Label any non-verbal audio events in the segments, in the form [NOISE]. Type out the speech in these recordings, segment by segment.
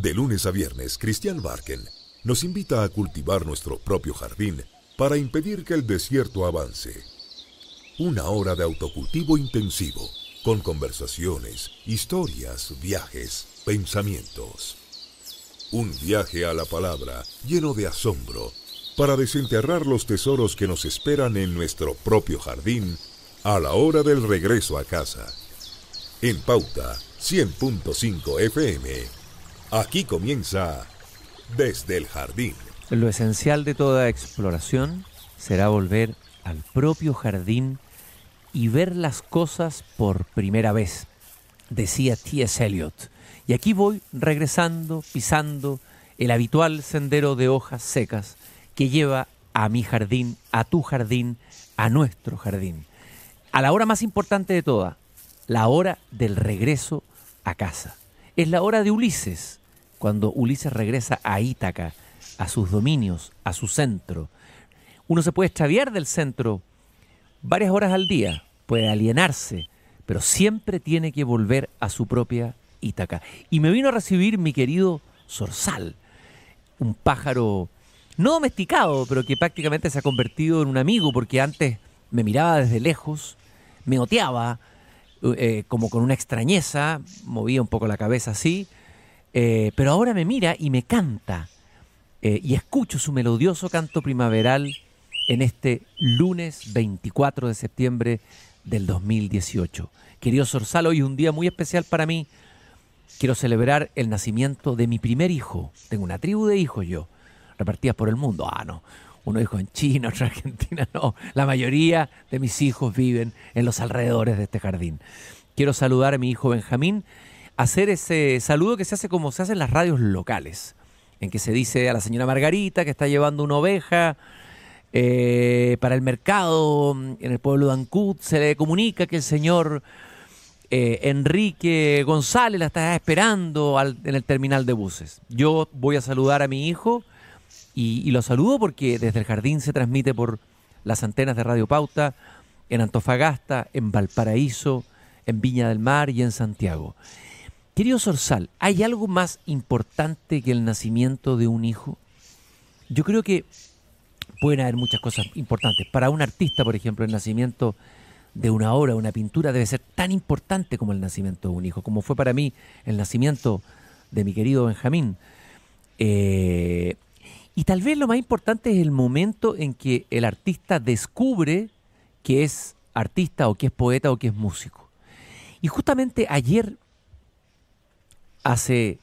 De lunes a viernes, Cristian Barken nos invita a cultivar nuestro propio jardín para impedir que el desierto avance. Una hora de autocultivo intensivo, con conversaciones, historias, viajes, pensamientos. Un viaje a la palabra lleno de asombro para desenterrar los tesoros que nos esperan en nuestro propio jardín a la hora del regreso a casa. En pauta 100.5 FM Aquí comienza desde el jardín. Lo esencial de toda exploración será volver al propio jardín y ver las cosas por primera vez, decía T.S. Eliot. Y aquí voy regresando, pisando el habitual sendero de hojas secas que lleva a mi jardín, a tu jardín, a nuestro jardín. A la hora más importante de toda, la hora del regreso a casa. Es la hora de Ulises, cuando Ulises regresa a Ítaca, a sus dominios, a su centro. Uno se puede extraviar del centro varias horas al día, puede alienarse, pero siempre tiene que volver a su propia Ítaca. Y me vino a recibir mi querido Zorzal, un pájaro no domesticado, pero que prácticamente se ha convertido en un amigo, porque antes me miraba desde lejos, me oteaba, eh, como con una extrañeza, movía un poco la cabeza así, eh, pero ahora me mira y me canta. Eh, y escucho su melodioso canto primaveral en este lunes 24 de septiembre del 2018. Querido Sorsal, hoy es un día muy especial para mí. Quiero celebrar el nacimiento de mi primer hijo. Tengo una tribu de hijos yo, repartidas por el mundo. Ah, no uno dijo en China, otro en Argentina, [LAUGHS] no, la mayoría de mis hijos viven en los alrededores de este jardín. Quiero saludar a mi hijo Benjamín, hacer ese saludo que se hace como se hace en las radios locales, en que se dice a la señora Margarita que está llevando una oveja eh, para el mercado en el pueblo de Ancud, se le comunica que el señor... Eh, Enrique González la está esperando en el terminal de buses. Yo voy a saludar a mi hijo, y, lo saludo porque desde el jardín se transmite por las antenas de Radio Pauta, en Antofagasta, en Valparaíso, en Viña del Mar y en Santiago. Querido Sorsal, ¿hay algo más importante que el nacimiento de un hijo? Yo creo que pueden haber muchas cosas importantes. Para un artista, por ejemplo, el nacimiento de una obra, una pintura, debe ser tan importante como el nacimiento de un hijo, como fue para mí el nacimiento de mi querido Benjamín. Eh, y tal vez lo más importante es el momento en que el artista descubre que es artista o que es poeta o que es músico. Y justamente ayer, hace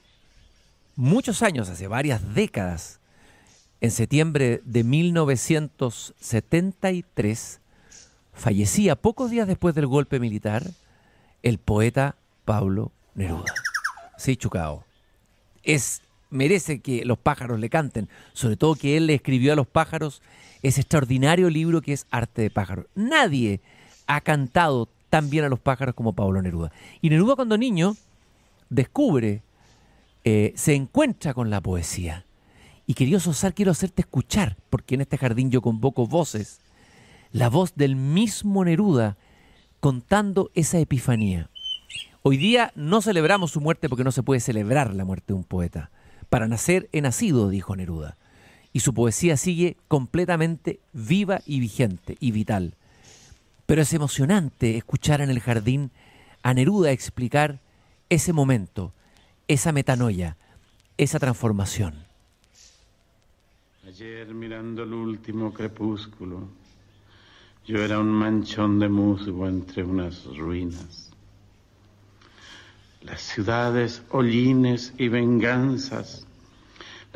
muchos años, hace varias décadas, en septiembre de 1973, fallecía pocos días después del golpe militar el poeta Pablo Neruda. Sí, Chucao. Es merece que los pájaros le canten. Sobre todo que él le escribió a los pájaros ese extraordinario libro que es Arte de Pájaros. Nadie ha cantado tan bien a los pájaros como Pablo Neruda. Y Neruda cuando niño descubre, eh, se encuentra con la poesía. Y querido Sosar, quiero hacerte escuchar, porque en este jardín yo convoco voces, la voz del mismo Neruda contando esa epifanía. Hoy día no celebramos su muerte porque no se puede celebrar la muerte de un poeta. Para nacer he nacido, dijo Neruda. Y su poesía sigue completamente viva y vigente y vital. Pero es emocionante escuchar en el jardín a Neruda explicar ese momento, esa metanoia, esa transformación. Ayer mirando el último crepúsculo, yo era un manchón de musgo entre unas ruinas. Las ciudades, hollines y venganzas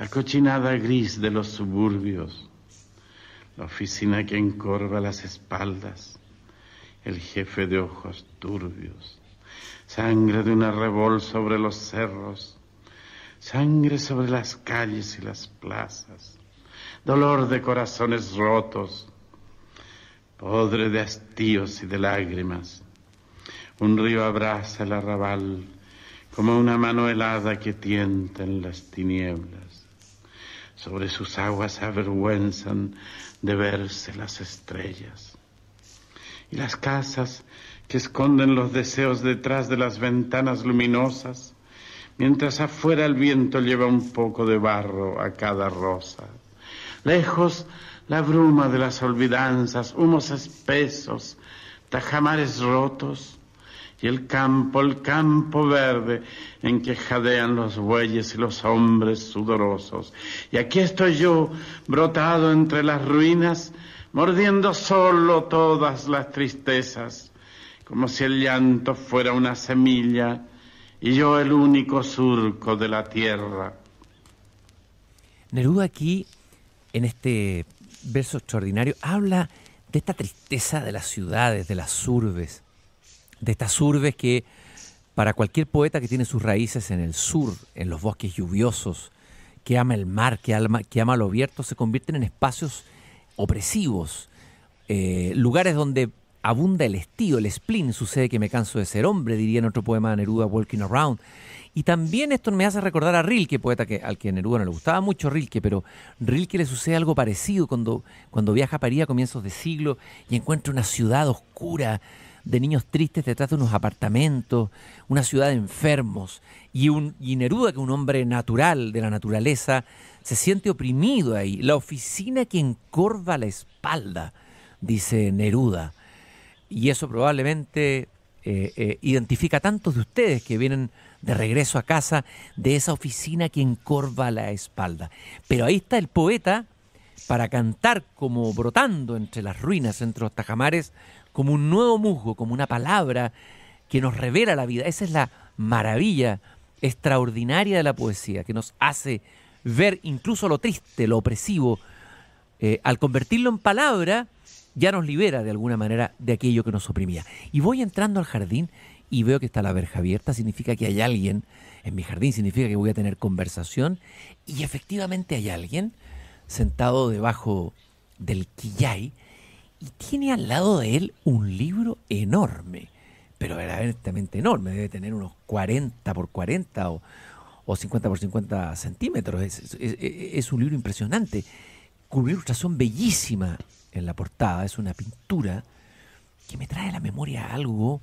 la cochinada gris de los suburbios, la oficina que encorva las espaldas, el jefe de ojos turbios, sangre de una revol sobre los cerros, sangre sobre las calles y las plazas, dolor de corazones rotos, podre de hastíos y de lágrimas. Un río abraza el arrabal como una mano helada que tienta en las tinieblas sobre sus aguas se avergüenzan de verse las estrellas. Y las casas que esconden los deseos detrás de las ventanas luminosas, mientras afuera el viento lleva un poco de barro a cada rosa. Lejos la bruma de las olvidanzas, humos espesos, tajamares rotos, y el campo, el campo verde en que jadean los bueyes y los hombres sudorosos. Y aquí estoy yo, brotado entre las ruinas, mordiendo solo todas las tristezas, como si el llanto fuera una semilla y yo el único surco de la tierra. Neruda aquí, en este verso extraordinario, habla de esta tristeza de las ciudades, de las urbes de estas urbes que para cualquier poeta que tiene sus raíces en el sur, en los bosques lluviosos, que ama el mar, que ama, lo abierto, se convierten en espacios opresivos, eh, lugares donde abunda el estío, el spleen, sucede que me canso de ser hombre, diría en otro poema de Neruda, Walking Around. Y también esto me hace recordar a Rilke, poeta que, al que Neruda no le gustaba mucho Rilke, pero Rilke le sucede algo parecido cuando, cuando viaja a París a comienzos de siglo y encuentra una ciudad oscura, de niños tristes detrás de unos apartamentos, una ciudad de enfermos, y, un, Neruda, que es un hombre natural de la naturaleza, se siente oprimido ahí. La oficina que encorva la espalda, dice Neruda. Y eso probablemente eh, eh, identifica a tantos de ustedes que vienen de regreso a casa de esa oficina que encorva la espalda. Pero ahí está el poeta para cantar como brotando entre las ruinas, entre los tajamares, como un nuevo musgo, como una palabra que nos revela la vida. Esa es la maravilla extraordinaria de la poesía, que nos hace ver incluso lo triste, lo opresivo. Eh, al convertirlo en palabra, ya nos libera de alguna manera de aquello que nos oprimía. Y voy entrando al jardín y veo que está la verja abierta, significa que hay alguien en mi jardín, significa que voy a tener conversación y efectivamente hay alguien sentado debajo del quillay y tiene al lado de él un libro enorme, pero verdaderamente enorme, debe tener unos 40 por 40 o, 50 por 50 centímetros. Es, un libro impresionante, con una ilustración bellísima en la portada, es una pintura que me trae a la memoria algo,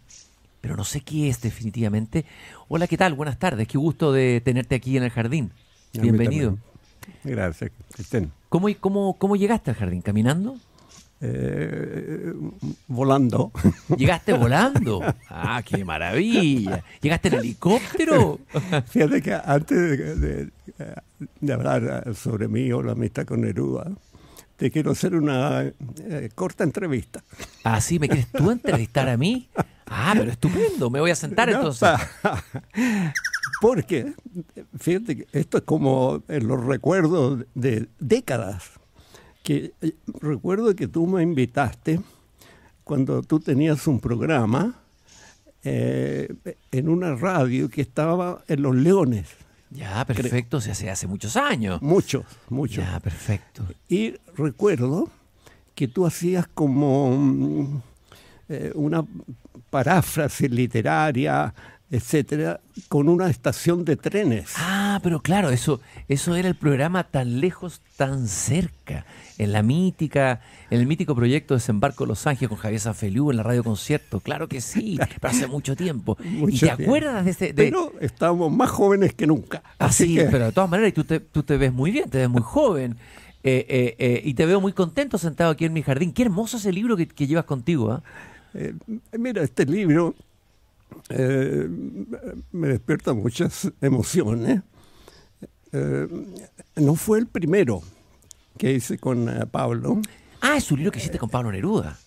pero no sé qué es definitivamente. Hola, ¿qué tal? Buenas tardes, qué gusto de tenerte aquí en el jardín. Bienvenido. Gracias, Cristian. ¿Cómo, cómo, ¿Cómo llegaste al jardín? ¿Caminando? Eh, volando. [LAUGHS] Llegaste volando. Ah, qué maravilla. Llegaste en helicóptero. Fíjate que antes de, hablar sobre mí o la amistad con Neruda, te quiero hacer una eh, corta entrevista. Ah, sí, ¿me quieres tú entrevistar a mí? Ah, pero estupendo, me voy a sentar entonces. [LAUGHS] Porque, fíjate, que esto es como en eh, los recuerdos de décadas que eh, recuerdo que tú me invitaste cuando tú tenías un programa eh, en una radio que estaba en Los Leones. Ya, perfecto, se hace, hace muchos años. Muchos, muchos. Ya, perfecto. Y recuerdo que tú hacías como mm, eh, una paráfrasis literaria etcétera, con una estación de trenes. Ah, pero claro, eso, eso era el programa tan lejos, tan cerca. En la mítica, en el mítico proyecto Desembarco de Los Ángeles con Javier Sanfeliu en la radio concierto, claro que sí, [LAUGHS] pero hace mucho tiempo. ¿Y te acuerdas de ese? Pero estábamos más jóvenes que nunca. Ah, así, pero de todas maneras, y tú te, ves muy bien, te ves muy joven. Eh, eh, eh, y te veo muy contento sentado aquí en mi jardín. Qué hermoso ese libro que, que llevas contigo. ¿ah? mira, este libro eh, me despierta muchas emociones. Eh, no fue el primero que hice con eh, Pablo. Ah, es un libro que hiciste con Pablo Neruda.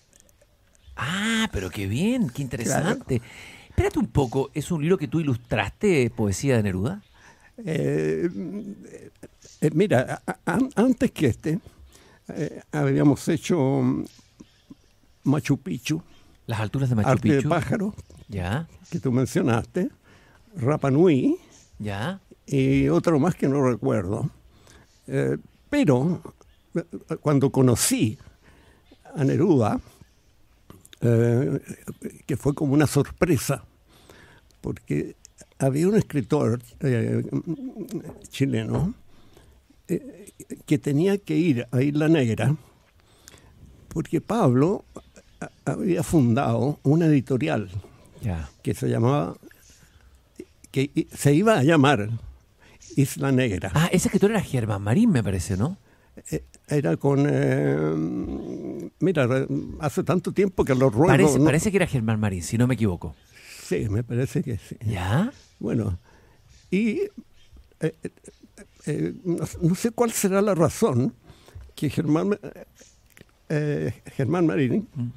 Ah, pero qué bien, qué interesante. Espérate un poco, ¿es un libro que tú ilustraste poesía de Neruda? mira, antes que este, habíamos hecho Machu Picchu las alturas de Machu de pájaro. Ya. Que tú mencionaste. Rapa Nui. Ya. Y otro más que no recuerdo. Eh, pero eh, cuando conocí a Neruda, eh, que fue como una sorpresa, porque había un escritor chileno que tenía que ir a Isla Negra, porque Pablo había fundado una editorial que se llamaba, que se iba a llamar Isla Negra. Ah, ese escritor era Germán Marín, me parece, ¿no? E, era con. Eh, mira, hace tanto tiempo que lo ruego. Parece, que era Germán Marín, si no me equivoco. Sí, me parece que sí. ¿Ya? Bueno, y. Eh, eh, no, sé cuál será la razón que Germán, Germán Marín. Mm.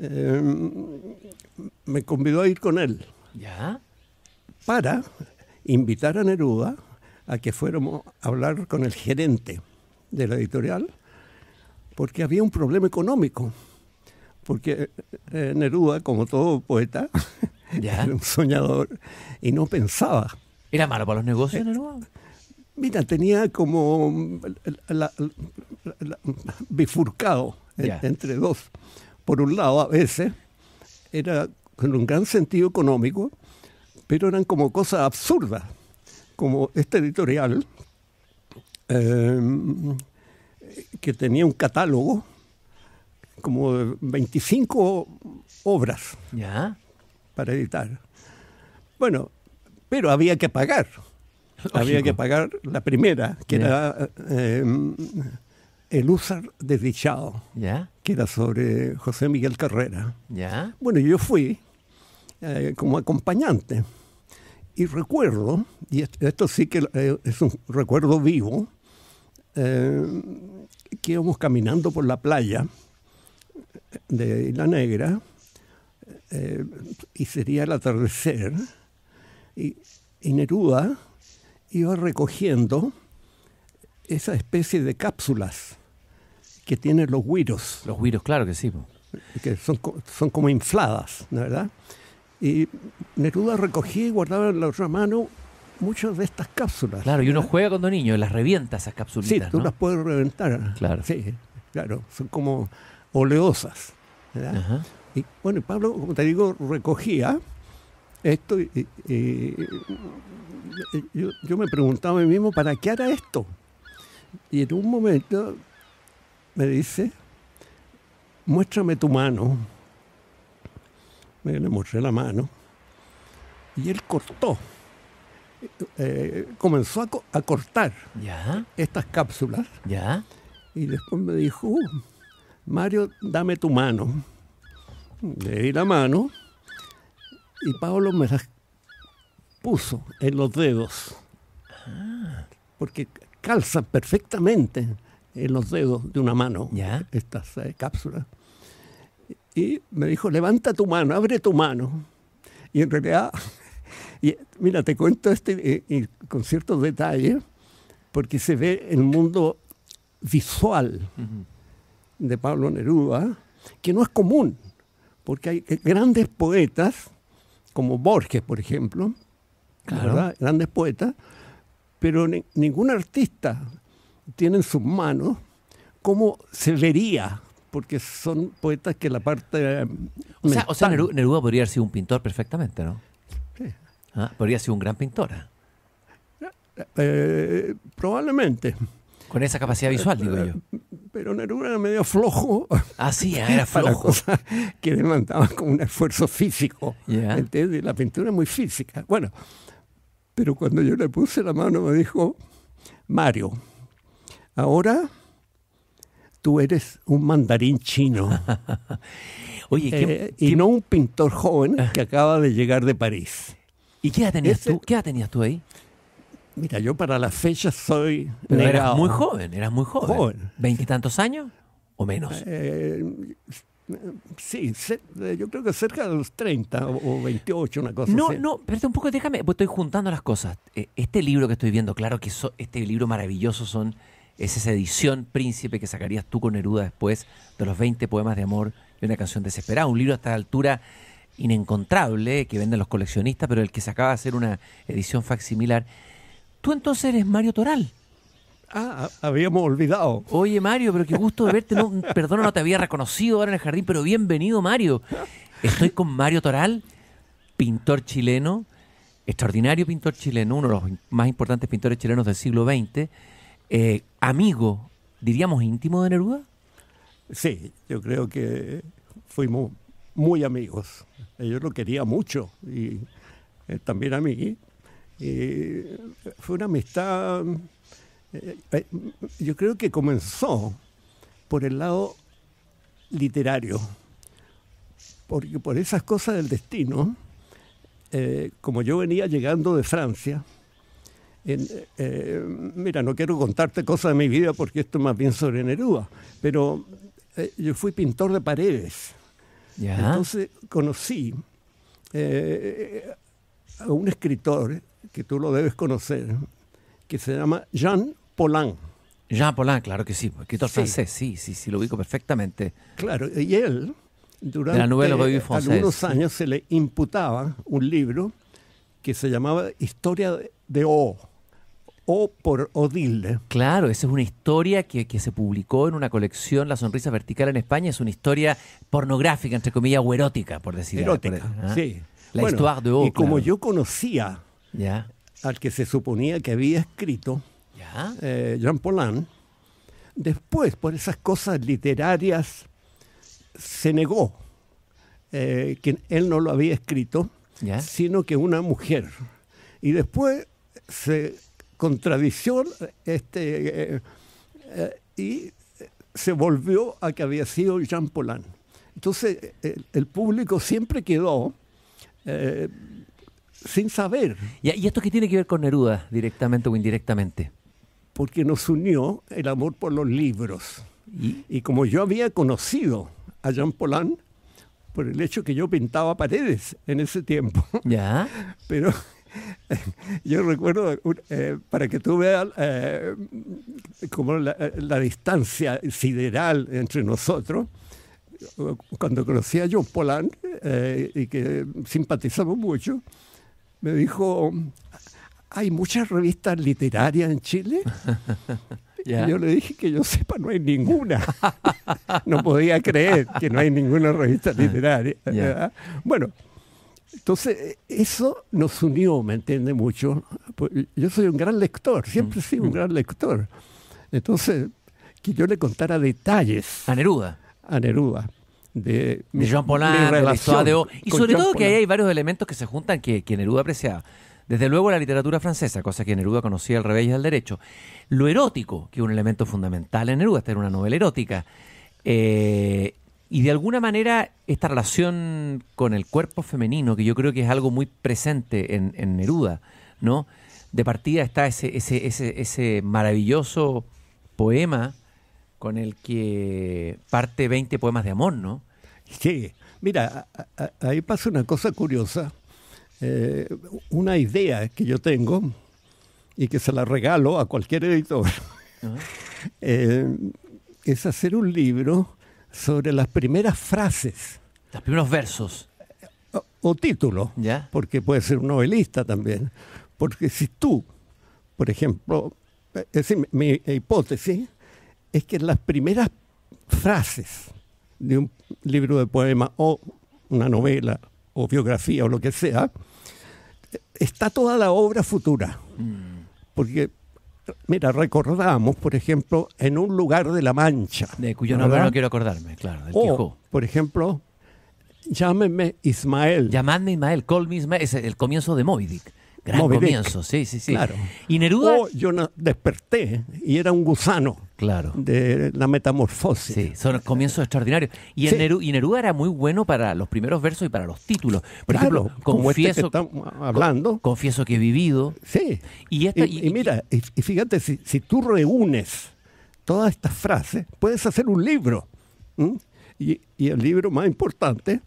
Em, me convidó a ir con él. Para invitar a Neruda a que fuéramos a hablar con el gerente de la editorial, porque había un problema económico. Porque eh, eh, Neruda, como todo poeta, [LAUGHS] ¿Ya? era un soñador y no pensaba. ¿Era malo para los negocios, eh, Neruda? Mira, tenía como bifurcado entre dos por un lado a veces, era con un gran sentido económico, pero eran como cosas absurdas, como este editorial, em, que tenía un catálogo como 25 obras para editar. Bueno, pero había que pagar. Había que pagar la primera, que era em, El Usar desdichado. ¿Ya? que era sobre José Miguel Carrera. ¿Ya? Bueno, yo fui eh, como acompañante y recuerdo, y esto sí que eh, es un recuerdo vivo, eh, que íbamos caminando por la playa de La Negra y sería el atardecer y, y Neruda iba recogiendo esa especie de cápsulas que tienen los huiros. Los huiros, claro que sí. Que son, son como infladas, verdad? Y Neruda recogía y guardaba en la otra mano muchas de estas cápsulas. Claro, y uno juega cuando niño, las revienta esas cápsulas Sí, tú las puedes reventar. Claro. Sí, claro, son como oleosas. ¿verdad? Y bueno, Pablo, como te digo, recogía esto y, yo, yo, me preguntaba a mí mismo, ¿para qué hará esto? Y en un momento me dice, muéstrame tu mano. Me le mostré la mano y él cortó. Eh, comenzó a, cortar estas cápsulas. Y después me dijo, uh, Mario, dame tu mano. Le di la mano y Pablo me las puso en los dedos. Ah. Porque calzan perfectamente en los dedos de una mano estas cápsulas. Y me dijo, levanta tu mano, abre tu mano. Y en realidad, [LAUGHS] mira, te cuento este eh, con ciertos detalles, porque se ve el mundo visual de Pablo Neruda, que no es común, porque hay eh, grandes poetas, como Borges, por ejemplo, grandes poetas, pero ningún artista tienen sus manos cómo se vería, porque son poetas que la parte... Eh, o sea, Neruda podría haber sido un pintor perfectamente, ¿no? Sí. Ah, podría haber sido un gran pintor. Eh, probablemente. Con esa capacidad eh, visual, digo yo. Pero Neruda era medio flojo. Ah, sí, ah, era [LAUGHS] flojo. que demandaba como un esfuerzo físico. La pintura es muy física. Bueno, pero cuando yo le puse la mano me dijo, Mario, Ahora tú eres un mandarín chino. [LAUGHS] Oye, eh, y no un pintor joven ah. que acaba de llegar de París. ¿Y qué edad tenías, tú? ¿Qué tú ahí? Mira, yo para la fecha soy Pero Eras muy joven, eras muy joven. joven. ¿Veintitantos años o menos? Eh, sí, eh, yo creo que cerca de los 30 o 28, una cosa no, así. No, no, un poco, déjame, pues estoy juntando las cosas. Este libro que estoy viendo, claro que este libro maravilloso son es esa edición príncipe que sacarías tú con Neruda después de los 20 poemas de amor y una canción desesperada. Un libro hasta esta altura inencontrable que venden los coleccionistas, pero el que se acaba de hacer una edición facsimilar. Tú entonces eres Mario Toral. Ah, ah habíamos olvidado. Oye, Mario, pero qué gusto de verte. No, [LAUGHS] perdona, no te había reconocido ahora en el jardín, pero bienvenido, Mario. Estoy con Mario Toral, pintor chileno, extraordinario pintor chileno, uno de los más importantes pintores chilenos del siglo XX eh, amigo, diríamos íntimo de Neruda? Sí, yo creo que fuimos muy amigos. Yo lo quería mucho y eh, también a mí. fue una amistad, eh, yo creo que comenzó por el lado literario, porque por esas cosas del destino, como yo venía llegando de Francia, eh, mira, no quiero contarte cosas de mi vida porque esto es más bien sobre Neruda, pero eh, yo fui pintor de paredes. Entonces conocí eh, a un escritor que tú lo debes conocer, que se llama Jean Polan. Jean Polan, claro que sí, pues, escritor francés, sí, sí, sí, lo ubico perfectamente. Claro, y él, durante algunos años, se le imputaba un libro que se llamaba Historia de O. O por Odile. Claro, esa es una historia que, se publicó en una colección, La Sonrisa Vertical en España. Es una historia pornográfica, entre comillas, o erótica, por decirlo Erótica, ¿ah? sí. La de o, Y como yo conocía al que se suponía que había escrito, eh, Jean Polan, después, por esas cosas literarias, se negó eh, que él no lo había escrito, sino que una mujer. Y después se contradicción este, eh, eh, y se volvió a que había sido Jean Polan. Entonces eh, el, público siempre quedó sin saber. ¿Y, esto qué tiene que ver con Neruda, directamente o indirectamente? Porque nos unió el amor por los libros. ¿Y? como yo había conocido a Jean Polan por el hecho que yo pintaba paredes en ese tiempo. Ya. [LAUGHS] Pero [LAUGHS] yo recuerdo, eh, para que tú veas eh, como eh, la, distancia sideral entre nosotros, cuando conocí a John Polan y que simpatizamos mucho, me dijo, hay muchas revistas literarias en Chile. [LAUGHS] Y Yo le dije que yo sepa, no hay ninguna. [LAUGHS] no podía creer que no hay ninguna revista ah, literaria. Bueno, entonces, eso nos unió, ¿me entiende mucho? Pues, yo soy un gran lector, siempre he sido un mm. gran lector. Entonces, que yo le contara detalles. A Neruda. A Neruda. De, Jean Polan, relación Y sobre todo que hay varios elementos que se juntan que, que Neruda apreciaba. Desde luego la literatura francesa, cosa que Neruda conocía al revés y al derecho. Lo erótico, que es un elemento fundamental en Neruda, esta era una novela erótica. Eh, y de alguna manera esta relación con el cuerpo femenino, que yo creo que es algo muy presente en, Neruda, ¿no? De partida está ese, ese, ese, ese maravilloso poema con el que parte 20 poemas de amor, ¿no? Sí, mira, ahí pasa una cosa curiosa, eh, una idea que yo tengo y que se la regalo a cualquier editor, [LAUGHS] eh, es hacer un libro sobre las primeras frases. Los primeros versos. O, título, porque puede ser un novelista también. Porque si tú, por ejemplo, es mi hipótesis es que las primeras frases de un libro de poema o una novela o biografía o lo que sea, está toda la obra futura. Mm. Porque Mira, recordamos, por ejemplo, en un lugar de La Mancha. De cuyo nombre no quiero acordarme, claro. Del o, por ejemplo, llámeme Ismael. Llamadme Ismael, call me Ismael. Es el comienzo de Moby Gran comienzo, sí, sí, sí. Claro. Y Neruda. yo no, desperté y era un gusano claro. de la metamorfosis. son comienzos extraordinarios. Y, Neruda era muy bueno para los primeros versos y para los títulos. Por ejemplo, este confieso, que hablando. confieso que he vivido. Sí. Y, mira, y, fíjate, si, tú reúnes todas estas frases, puedes hacer un libro. Y, y el libro más importante,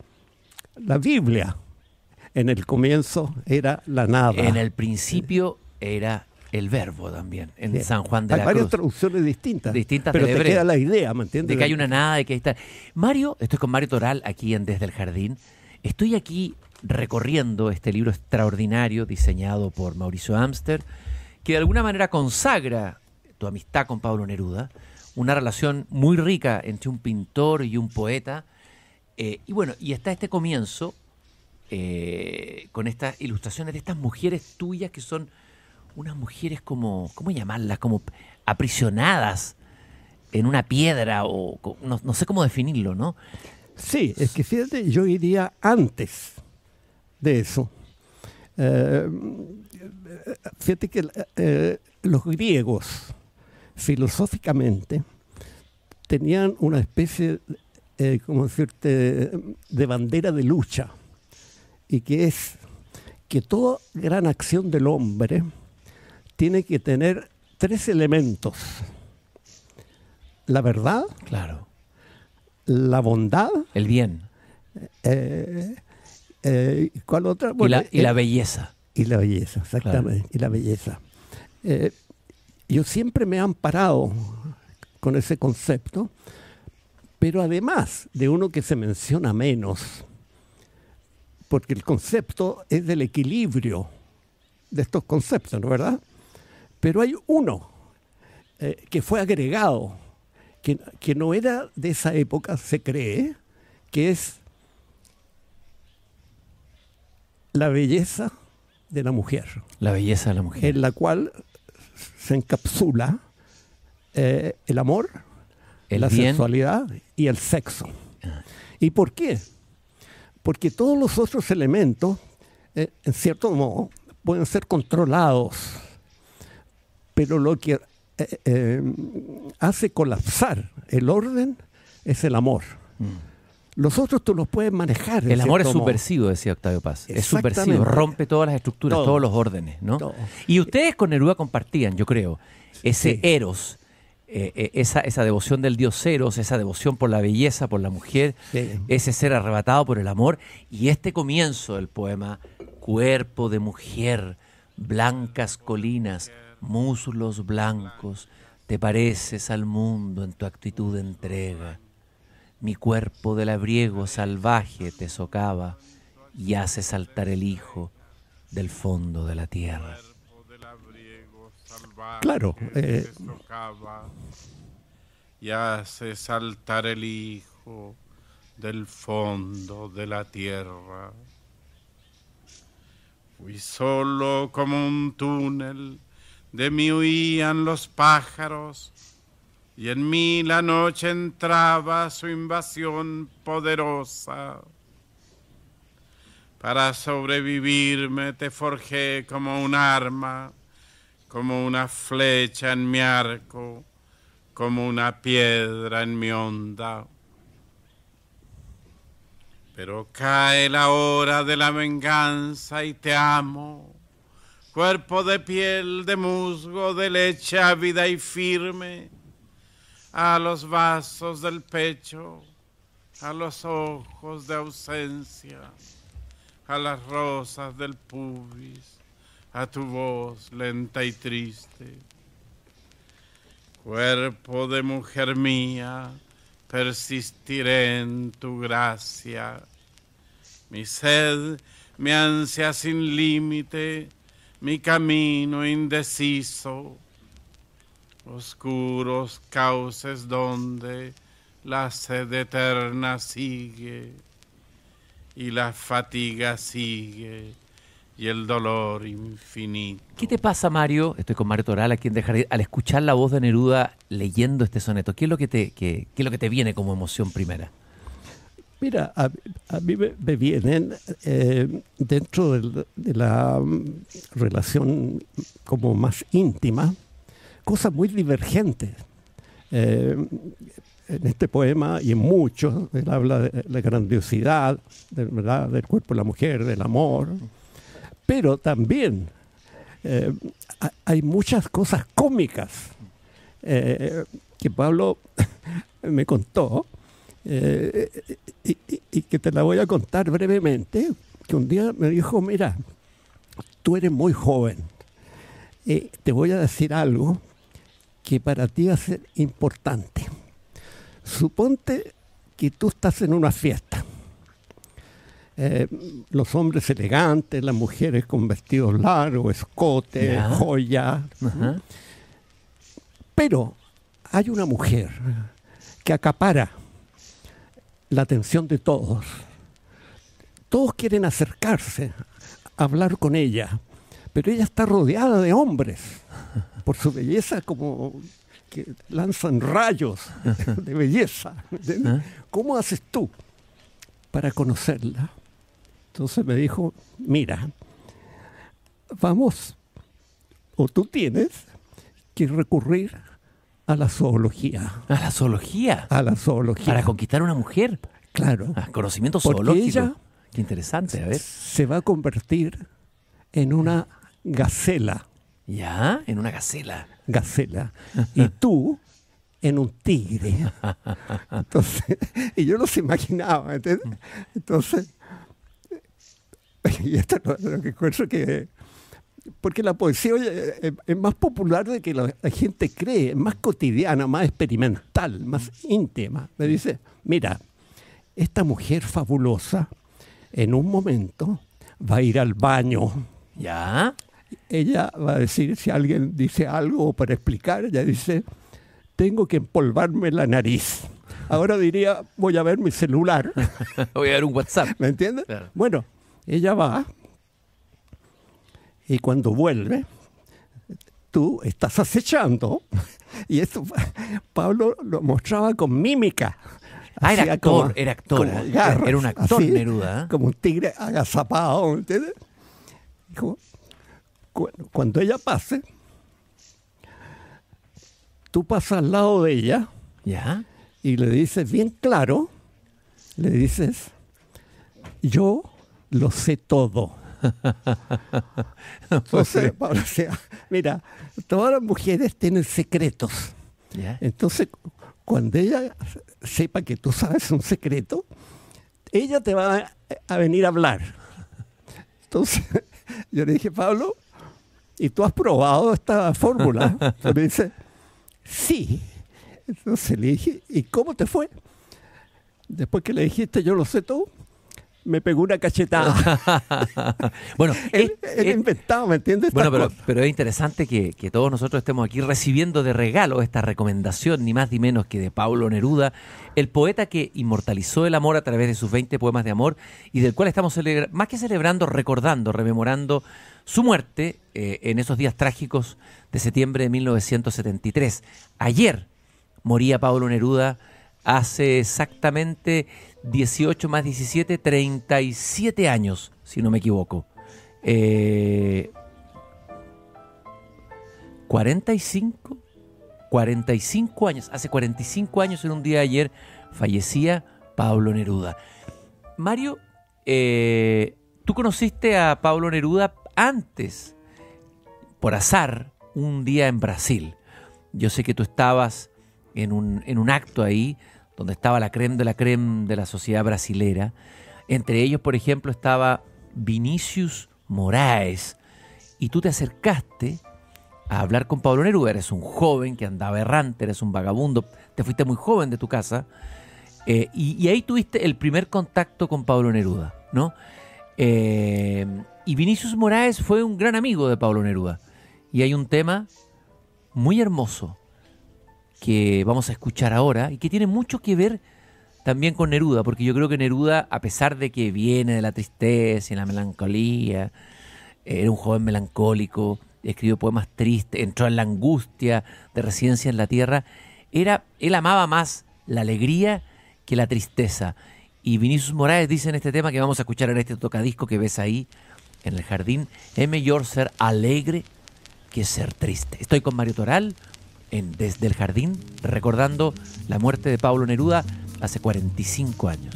la Biblia. En el comienzo era la nada. En el principio era el verbo también, en San Juan de la Cruz. Hay varias traducciones distintas. Distintas Pero te queda la idea, ¿me entiendes? De que hay una nada, de que está. Mario, estoy con Mario Toral aquí en Desde el Jardín. Estoy aquí recorriendo este libro extraordinario diseñado por Mauricio Amster, que de alguna manera consagra tu amistad con Pablo Neruda, una relación muy rica entre un pintor y un poeta. Eh, y bueno, y está este comienzo eh, con estas ilustraciones de estas mujeres tuyas que son unas mujeres como, ¿cómo llamarlas? Como aprisionadas en una piedra o no, sé cómo definirlo, ¿no? Sí, es que fíjate, yo iría antes de eso. Eh, fíjate que eh, los griegos filosóficamente tenían una especie, eh, como decirte, de bandera de lucha, y que es que toda gran acción del hombre tiene que tener tres elementos. La verdad, claro. La bondad. El bien. Eh, eh, ¿Cuál otra? y, la, eh, belleza. Y la belleza, exactamente. Y la belleza. yo siempre me he amparado con ese concepto, pero además de uno que se menciona menos, porque el concepto es del equilibrio de estos conceptos, ¿no es verdad? Pero hay uno eh, que fue agregado, que, no era de esa época, se cree, que es la belleza de la mujer. La belleza de la mujer. En la cual se encapsula eh, el amor, la sexualidad y el sexo. Ah. ¿Y por qué? Porque todos los otros elementos, eh, en cierto modo, pueden ser controlados pero lo que eh, eh, hace colapsar el orden es el amor. Mm. Los otros tú los puedes manejar. El amor es subversivo, decía Octavio Paz. Es subversivo, rompe todas las estructuras, todos los órdenes. Y ustedes con Neruda compartían, yo creo, ese eros, eh, esa, devoción del dios eros, esa devoción por la belleza, por la mujer, ese ser arrebatado por el amor. Y este comienzo del poema, cuerpo de mujer, blancas colinas, muslos blancos, te pareces al mundo en tu actitud de entrega. Mi cuerpo del labriego salvaje te socava y hace saltar el hijo del fondo de la tierra. Claro. socava eh, y hace saltar el hijo del fondo de la tierra. Fui solo como un túnel de mí huían los pájaros, y en mí la noche entraba su invasión poderosa. Para sobrevivirme te forjé como un arma, como una flecha en mi arco, como una piedra en mi onda. Pero cae la hora de la venganza y te amo cuerpo de piel, de musgo, de leche ávida y firme, a los vasos del pecho, a los ojos de ausencia, a las rosas del pubis, a tu voz lenta y triste. Cuerpo de mujer mía, persistiré en tu gracia. Mi sed, mi ansia sin límite, mi camino indeciso, oscuros cauces donde la sed eterna sigue y la fatiga sigue y el dolor infinito. ¿Qué te pasa, Mario? Estoy con Mario Toral aquí en Dejar al escuchar la voz de Neruda leyendo este soneto. ¿Qué es lo que te, qué es lo que te viene como emoción primera? Mira, a, mí me, vienen eh, dentro de, la mm, relación como más íntima cosas muy divergentes. Eh, en este poema y en muchos, él habla de la grandiosidad ¿verdad? del cuerpo de la mujer, del amor, pero también eh, hay muchas cosas cómicas que Pablo [LAUGHS] me contó eh, eh, eh, y, que te la voy a contar brevemente, que un día me dijo, mira, tú eres muy joven, eh, te voy a decir algo que para ti va a ser importante. Suponte que tú estás en una fiesta. los hombres elegantes, las mujeres con vestidos largos, escote, joya Pero hay una mujer que acapara la atención de todos. Todos quieren acercarse, hablar con ella, pero ella está rodeada de hombres por su belleza como que lanzan rayos de belleza. ¿Ah? ¿Cómo haces tú para conocerla? Entonces me dijo, mira, vamos, o tú tienes que recurrir a la zoología. ¿A la zoología? A la zoología. Para conquistar a una mujer. Claro. Ah, conocimiento zoológico. Qué interesante, a ver. Se va a convertir en una gacela. ¿Ya? En una gacela. Gacela. Y [LAUGHS] tú en un tigre. Entonces, y yo los imaginaba, mm. Entonces, y esto es lo que encuentro que porque la poesía eh, eh, es, más popular de que la, gente cree, es más cotidiana, más experimental, más íntima. Me dice, mira, esta mujer fabulosa en un momento va a ir al baño. ¿Ya? Ella va a decir, si alguien dice algo para explicar, ella dice, tengo que empolvarme la nariz. Ahora diría, voy a ver mi celular. [LAUGHS] voy a ver un WhatsApp. ¿Me entiendes? Bueno, ella va, y cuando vuelve, tú estás acechando. [LAUGHS] Y esto Pablo lo mostraba con mímica. Ah, era actor, era actor. era un actor Neruda. ¿eh? Como un tigre agazapado, ¿entiendes? cuando ella pase, tú pasas al lado de ella ¿Ya? y le dices bien claro, le dices, yo lo sé todo. Entonces [LAUGHS] pues Pablo, mira, todas las mujeres tienen secretos. Entonces, cuando ella sepa que tú sabes un secreto, ella te va a, venir a hablar. Entonces, [LAUGHS] yo le dije, Pablo, ¿y tú has probado esta fórmula? [LAUGHS] me dice, sí. Entonces le dije, ¿y cómo te fue? Después que le dijiste, yo lo sé todo me pegó una cachetada. [LAUGHS] bueno, es, inventado, ¿me entiendes? Bueno, pero, es interesante que, todos nosotros estemos aquí recibiendo de regalo esta recomendación, ni más ni menos que de Pablo Neruda, el poeta que inmortalizó el amor a través de sus 20 poemas de amor y del cual estamos más que celebrando, recordando, rememorando su muerte eh, en esos días trágicos de septiembre de 1973. Ayer moría Pablo Neruda hace exactamente 18 más 17, 37 años, si no me equivoco. 45, eh, 45 años, hace 45 años en un día de ayer fallecía Pablo Neruda. Mario, eh, tú conociste a Pablo Neruda antes, por azar, un día en Brasil. Yo sé que tú estabas en un, en un acto ahí donde estaba la creme de la creme de la sociedad brasilera. Entre ellos, por ejemplo, estaba Vinicius Moraes. Y tú te acercaste a hablar con Pablo Neruda. Eres un joven que andaba errante, eres un vagabundo, te fuiste muy joven de tu casa. Eh, y, ahí tuviste el primer contacto con Pablo Neruda, ¿no? Eh, y Vinicius Moraes fue un gran amigo de Pablo Neruda. Y hay un tema muy hermoso que vamos a escuchar ahora y que tiene mucho que ver también con Neruda, porque yo creo que Neruda, a pesar de que viene de la tristeza y la melancolía, era un joven melancólico, escribió poemas tristes, entró en la angustia de residencia en la tierra, era, él amaba más la alegría que la tristeza. Y Vinicius Morales dice en este tema que vamos a escuchar en este tocadisco que ves ahí en el jardín, es mejor ser alegre que ser triste. Estoy con Mario Toral en Desde el Jardín, recordando la muerte de Pablo Neruda hace 45 años.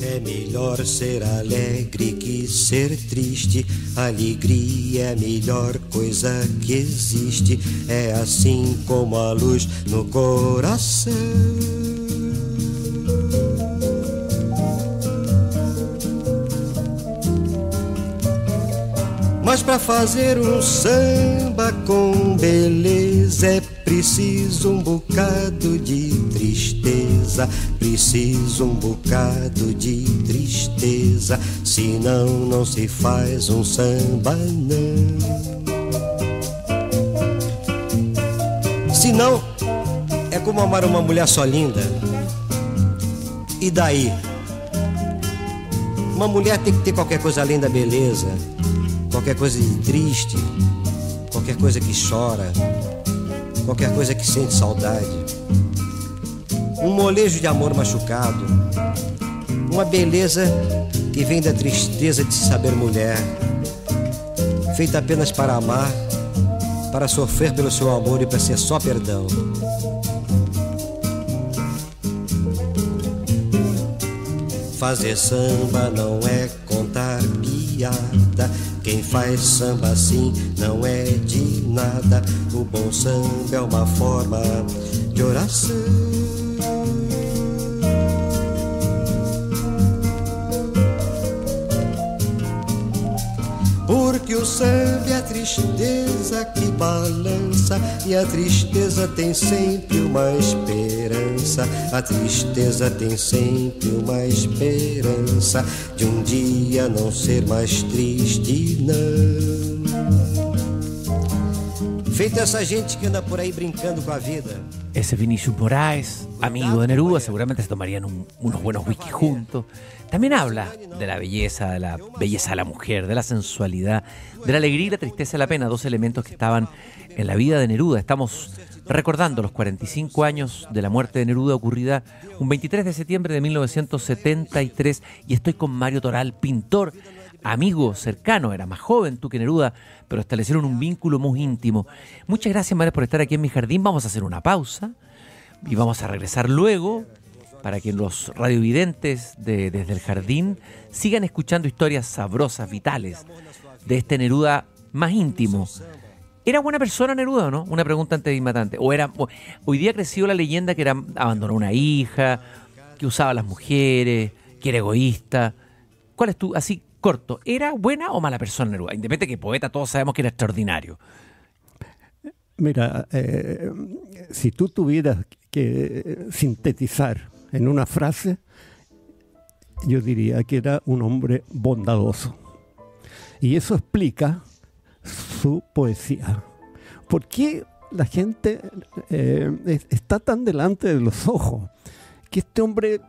É melhor ser alegre que ser triste. Alegria é a melhor coisa que existe. É así como a luz no coração. Mas para fazer um samba com beleza é preciso um bocado de tristeza, preciso um bocado de tristeza, senão não se faz um samba não. Senão é como amar uma mulher só linda. E daí? Uma mulher tem que ter qualquer coisa além da beleza qualquer coisa triste, qualquer coisa que chora, qualquer coisa que sente saudade. Um molejo de amor machucado, uma beleza que vem da tristeza de se saber mulher, feita apenas para amar, para sofrer pelo seu amor e para ser só perdão. Fazer samba não é contar piada, quem faz samba assim não é de nada. O bom samba é uma forma de oração. o samba é a tristeza que balança e a tristeza tem sempre uma esperança. A tristeza tem sempre uma esperança de um dia não ser mais triste, não. Feito essa gente que anda por ahí brincando com a vida. Ese Vinicius Moraes, amigo de Neruda, seguramente se tomarían unos buenos whisky juntos. También habla de la belleza, de la belleza de la mujer, de la sensualidad, de la alegría y la tristeza de la pena, dos elementos que estaban en la vida de Neruda. Estamos recordando los 45 años de la muerte de Neruda ocurrida un 23 de septiembre de 1973 y estoy con Mario Toral, pintor amigo cercano, era más joven tú que Neruda, pero establecieron un vínculo muy íntimo. Muchas gracias, María, por estar aquí en mi jardín. Vamos a hacer una pausa y vamos a regresar luego para que los radiovidentes desde el jardín sigan escuchando historias sabrosas, vitales, de este Neruda más íntimo. ¿Era buena persona Neruda o no? Una pregunta antes O era, hoy día creció la leyenda que era, abandonó una hija, que usaba a las mujeres, que era egoísta. ¿Cuál es tu, así, corto, ¿era buena o mala persona Neruda? de que poeta, todos sabemos que era extraordinario. Mira, eh, si tú tuvieras que sintetizar en una frase, yo diría que era un hombre bondadoso. Y eso explica su poesía. ¿Por qué la gente eh, está tan delante de los ojos? Que este hombre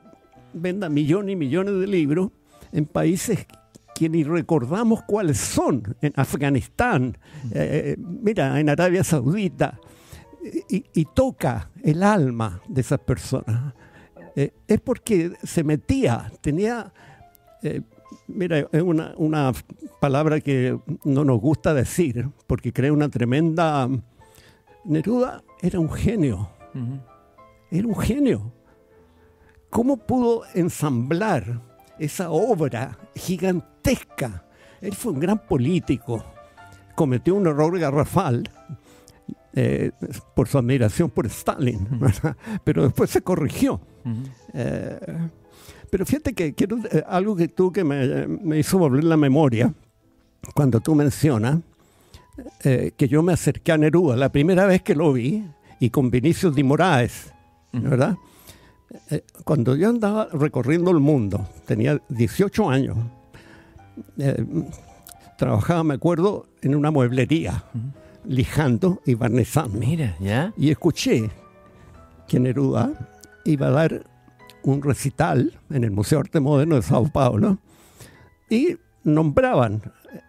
venda millones y millones de libros en países ni recordamos cuáles son en Afganistán, eh, eh, mira, en Arabia Saudita, y, toca el alma de esas personas, eh, es porque se metía, tenía, mira, es una, palabra que no nos gusta decir, porque crea una tremenda... Neruda era un genio, era un genio. ¿Cómo pudo ensamblar esa obra gigantesca? Él fue un gran político, cometió un error garrafal eh, por su admiración por Stalin, pero después se corrigió. Eh, pero fíjate que quiero eh, algo que tú que me, hizo volver la memoria cuando tú mencionas que yo me acerqué a Neruda la primera vez que lo vi y con Vinicius de Moraes, ¿verdad? cuando yo andaba recorriendo el mundo, tenía 18 años, eh, trabajaba, me acuerdo, en una mueblería, lijando y barnizando. Mira, ya. Y escuché que Neruda iba a dar un recital en el Museo Arte Moderno de Sao Paulo y nombraban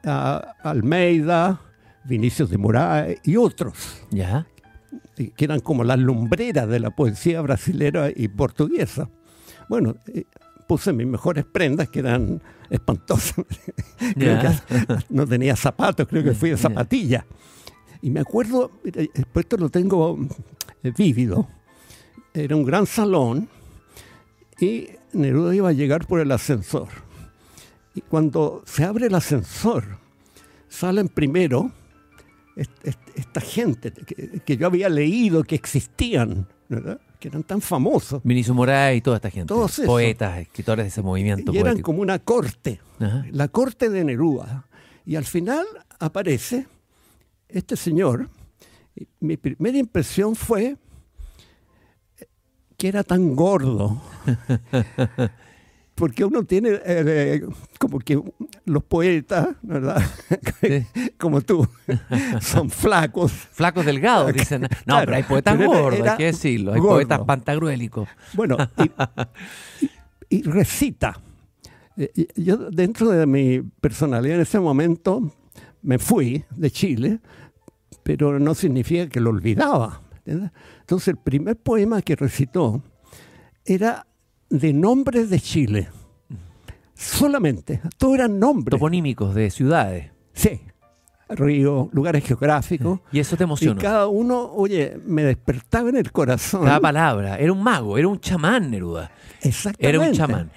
a Almeida, Vinicius de Moraes y otros. Ya. Que eran como las lumbreras de la poesía brasileña y portuguesa. Bueno, eh, puse mis mejores prendas que eran espantosas. [LAUGHS] no tenía zapatos, creo que fui de zapatilla. Y me acuerdo, después esto lo tengo eh, vívido, era un gran salón y Neruda iba a llegar por el ascensor. Y cuando se abre el ascensor, salen primero esta gente que, yo había leído que existían, ¿verdad? que eran tan famosos. Vinicio Moraes y toda esta gente. Todos Poetas, escritores de ese movimiento. Y eran como una corte, la corte de Neruda. Y al final aparece este señor. Mi primera impresión fue que era tan gordo [LAUGHS] porque uno tiene eh, eh, como que los poetas, ¿verdad? [LAUGHS] como tú, [LAUGHS] son flacos. Flacos delgados, dicen. No, pero hay poetas gordos, hay que decirlo. Hay poetas pantagruélicos. Bueno, y, recita. Eh, yo dentro de mi personalidad en ese momento me fui de Chile, pero no significa que lo olvidaba. Entonces el primer poema que recitó era de nombres de Chile. Solamente. Todos eran nombres. Toponímicos de ciudades. Sí. Ríos, lugares geográficos. Y eso te emociona. Y cada uno, oye, me despertaba en el corazón. Cada palabra. Era un mago, era un chamán, Neruda. Exactamente. Era un chamán.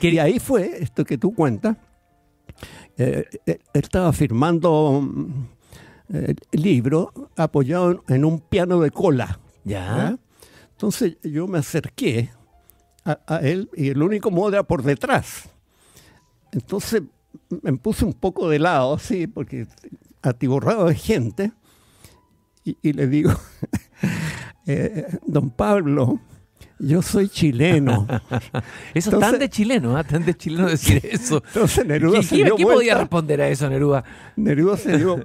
Y ahí fue esto que tú cuentas. Eh, eh, estaba firmando mm, el libro apoyado en un piano de cola. Ya. Entonces yo me acerqué a, él y el único modo era por detrás. Entonces me puse un poco de lado, así, porque atiborrado de gente, y, le digo, [LAUGHS] eh, don Pablo, yo soy chileno. [LAUGHS] eso es tan de chileno, ¿ah? tan de chileno decir eso. Entonces Neruda se dio ¿qué podía responder a eso, Neruda? Neruda se dio